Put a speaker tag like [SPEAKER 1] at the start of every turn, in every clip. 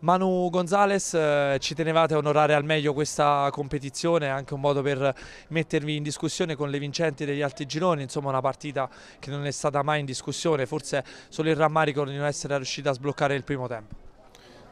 [SPEAKER 1] Manu Gonzales, eh, ci tenevate a onorare al meglio questa competizione, anche un modo per mettervi in discussione con le vincenti degli altri gironi, insomma una partita che non è stata mai in discussione, forse solo il rammarico di non essere riuscita a sbloccare il primo tempo.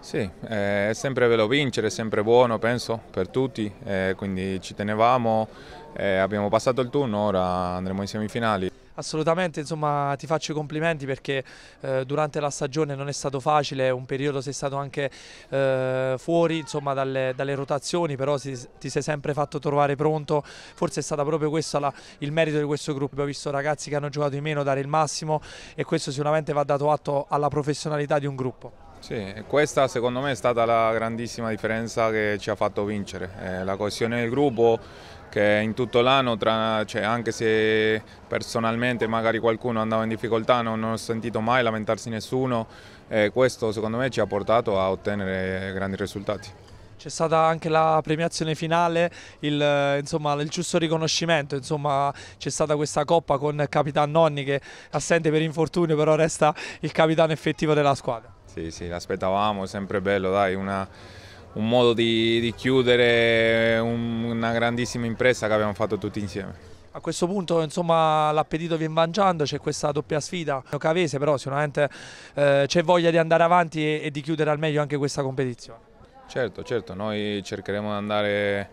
[SPEAKER 2] Sì, eh, è sempre bello vincere, è sempre buono penso per tutti, eh, quindi ci tenevamo, eh, abbiamo passato il turno, ora andremo in semifinali.
[SPEAKER 1] Assolutamente, insomma ti faccio i complimenti perché eh, durante la stagione non è stato facile, un periodo sei stato anche eh, fuori insomma, dalle, dalle, rotazioni, però si, ti sei sempre fatto trovare pronto, forse è stato proprio questo la, il merito di questo gruppo, abbiamo visto ragazzi che hanno giocato di meno dare il massimo e questo sicuramente va dato atto alla professionalità di un gruppo. Sì,
[SPEAKER 2] questa secondo me è stata la grandissima differenza che ci ha fatto vincere, eh, la coesione del gruppo che in tutto l'anno, cioè anche se personalmente magari qualcuno andava in difficoltà, non, non ho sentito mai lamentarsi nessuno, eh, questo secondo me ci ha portato a ottenere grandi risultati.
[SPEAKER 1] C'è stata anche la premiazione finale, il, insomma, il giusto riconoscimento, c'è stata questa coppa con Capitan Nonni che assente per infortunio però resta il capitano effettivo della squadra.
[SPEAKER 2] Sì, sì, l'aspettavamo, è sempre bello, dai, una, un modo di, di chiudere un, una grandissima impresa che abbiamo fatto tutti insieme.
[SPEAKER 1] A questo punto insomma, l'appetito viene mangiando, c'è questa doppia sfida cavese, però sicuramente eh, c'è voglia di andare avanti e, e di chiudere al meglio anche questa competizione.
[SPEAKER 2] Certo, certo, noi cercheremo di andare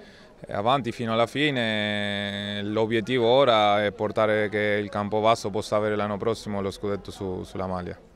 [SPEAKER 2] avanti fino alla fine. L'obiettivo ora è portare che il campo Campobasso possa avere l'anno prossimo lo scudetto su, sulla maglia.